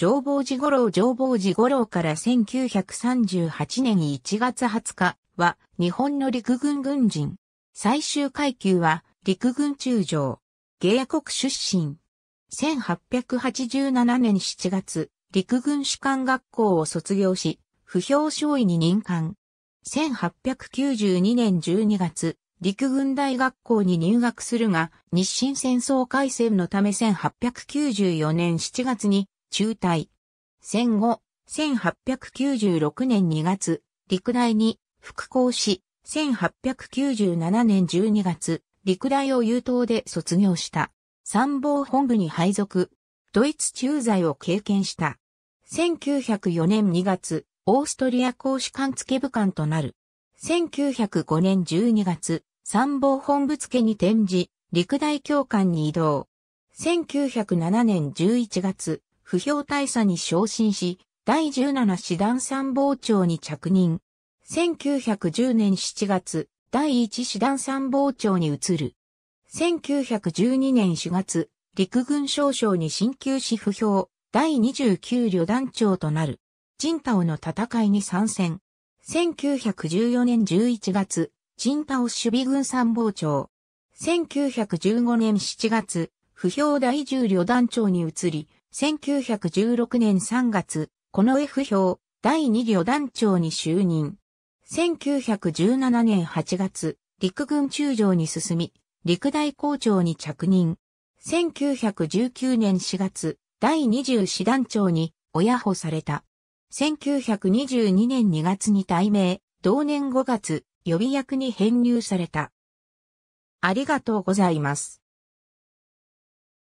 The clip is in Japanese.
上坊寺五郎上坊寺五郎から1938年1月20日は日本の陸軍軍人。最終階級は陸軍中将。芸国出身。1887年7月、陸軍士官学校を卒業し、不評少尉に任官。1892年12月、陸軍大学校に入学するが、日清戦争開戦のため1894年7月に中退。戦後、1896年2月、陸大に復興し、1897年12月、陸大を優等で卒業した。参謀本部に配属、ドイツ駐在を経験した。1904年2月、オーストリア公使館付部官となる。1905年12月、参謀本部付に転じ、陸大教官に移動。1907年11月、不評大佐に昇進し、第17師団参謀長に着任。1910年7月、第1師団参謀長に移る。1912年4月、陸軍少将に進級し不評、第29旅団長となる。ジ太の戦いに参戦。1914年11月、ジ太守備軍参謀長。1915年7月、不評第10旅団長に移り、1916年3月、この F 表、第2旅団長に就任。1917年8月、陸軍中将に進み、陸大校長に着任。1919年4月、第20師団長に親保された。1922年2月に退命、同年5月、予備役に編入された。ありがとうございます。